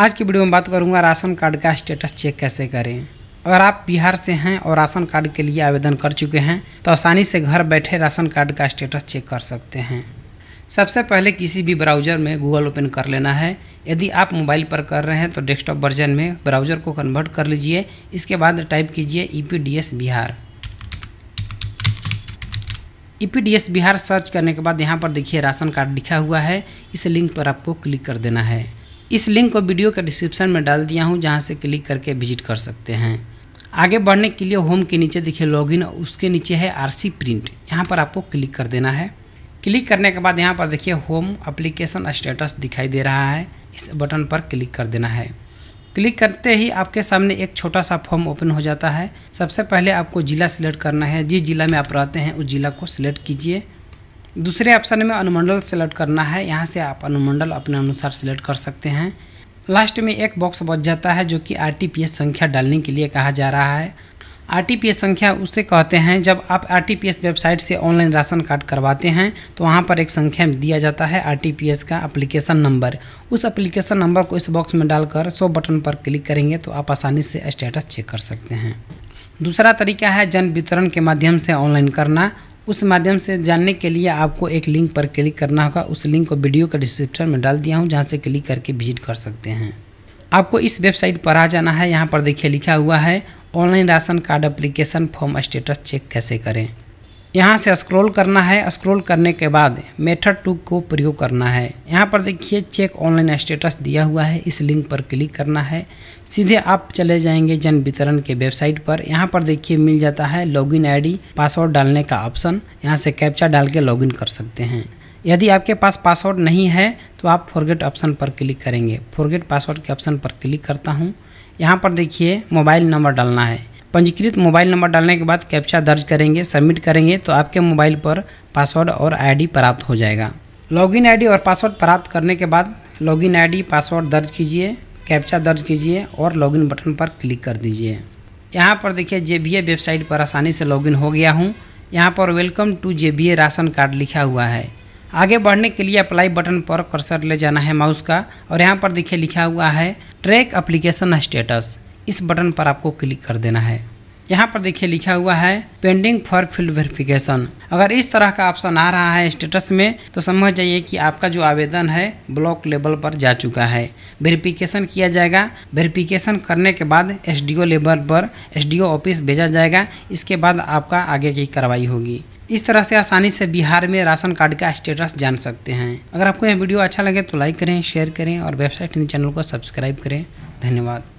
आज की वीडियो में बात करूंगा राशन कार्ड का स्टेटस चेक कैसे करें अगर आप बिहार से हैं और राशन कार्ड के लिए आवेदन कर चुके हैं तो आसानी से घर बैठे राशन कार्ड का स्टेटस चेक कर सकते हैं सबसे पहले किसी भी ब्राउज़र में गूगल ओपन कर लेना है यदि आप मोबाइल पर कर रहे हैं तो डेस्कटॉप वर्जन में ब्राउज़र को कन्वर्ट कर लीजिए इसके बाद टाइप कीजिए E e Bihar E e Bihar search करने के बाद यहाँ पर देखिए राशन कार्ड लिखा हुआ है इस लिंक पर आपको क्लिक कर देना है इस लिंक को वीडियो के डिस्क्रिप्शन में डाल दिया हूँ जहाँ से क्लिक करके विजिट कर सकते हैं आगे बढ़ने के लिए होम के नीचे देखिए लॉगिन उसके नीचे है आरसी प्रिंट यहाँ पर आपको क्लिक कर देना है क्लिक करने के बाद यहाँ पर देखिए होम अप्लीकेशन स्टेटस दिखाई दे रहा है इस बटन पर क्लिक कर देना है क्लिक करते ही आपके सामने एक छोटा सा फॉर्म ओपन हो जाता है सबसे पहले आपको ज़िला सिलेक्ट करना है जिस ज़िला में आप रहते हैं उस ज़िला को सिलेक्ट कीजिए दूसरे ऑप्शन में अनुमंडल सेलेक्ट करना है यहाँ से आप अनुमंडल अपने अनुसार सेलेक्ट कर सकते हैं लास्ट में एक बॉक्स बच जाता है जो कि आर संख्या डालने के लिए कहा जा रहा है आर संख्या उसे कहते हैं जब आप आर वेबसाइट से ऑनलाइन राशन कार्ड करवाते हैं तो वहाँ पर एक संख्या दिया जाता है आर का अप्लीकेशन नंबर उस अप्लीकेशन नंबर को इस बॉक्स में डालकर सो बटन पर क्लिक करेंगे तो आप आसानी से स्टेटस चेक कर सकते हैं दूसरा तरीका है जन वितरण के माध्यम से ऑनलाइन करना उस माध्यम से जानने के लिए आपको एक लिंक पर क्लिक करना होगा उस लिंक को वीडियो का डिस्क्रिप्शन में डाल दिया हूँ जहाँ से क्लिक करके विजिट कर सकते हैं आपको इस वेबसाइट पर आ जाना है यहाँ पर देखिए लिखा हुआ है online ration card application form status check कैसे करें यहाँ से स्क्रॉल करना है स्क्रॉल करने के बाद मेथड टू को प्रयोग करना है यहाँ पर देखिए चेक ऑनलाइन स्टेटस दिया हुआ है इस लिंक पर क्लिक करना है सीधे आप चले जाएंगे जन वितरण के वेबसाइट पर यहाँ पर देखिए मिल जाता है लॉगिन आईडी पासवर्ड डालने का ऑप्शन यहाँ से कैप्चा डाल के लॉगिन कर सकते हैं यदि आपके पास पासवर्ड नहीं है तो आप फॉरगेट ऑप्शन पर क्लिक करेंगे फॉरगेट पासवर्ड के ऑप्शन पर क्लिक करता हूँ यहाँ पर देखिए मोबाइल नंबर डालना है पंजीकृत मोबाइल नंबर डालने के बाद कैप्चा दर्ज करेंगे सबमिट करेंगे तो आपके मोबाइल पर पासवर्ड और आईडी प्राप्त हो जाएगा लॉगिन आईडी और पासवर्ड प्राप्त करने के बाद लॉगिन आईडी पासवर्ड दर्ज कीजिए कैप्चा दर्ज कीजिए और लॉगिन बटन पर क्लिक कर दीजिए यहाँ पर देखिए जे वेबसाइट पर आसानी से लॉगिन हो गया हूँ यहाँ पर वेलकम टू जे राशन कार्ड लिखा हुआ है आगे बढ़ने के लिए अप्लाई बटन पर कर्सर ले जाना है माउस का और यहाँ पर देखिए लिखा हुआ है ट्रैक अप्लीकेशन स्टेटस इस बटन पर आपको क्लिक कर देना है यहाँ पर देखिए लिखा हुआ है पेंडिंग फॉर फील्ड वेरिफिकेशन अगर इस तरह का ऑप्शन आ रहा है स्टेटस में तो समझ जाइए कि आपका जो आवेदन है ब्लॉक लेवल पर जा चुका है वेरिफिकेशन किया जाएगा वेरिफिकेशन करने के बाद ओ लेवल पर ओ ऑफिस भेजा जाएगा इसके बाद आपका आगे की कार्रवाई होगी इस तरह से आसानी से बिहार में राशन कार्ड का स्टेटस जान सकते हैं अगर आपको यह वीडियो अच्छा लगे तो लाइक करें शेयर करें और वेबसाइट चैनल को सब्सक्राइब करें धन्यवाद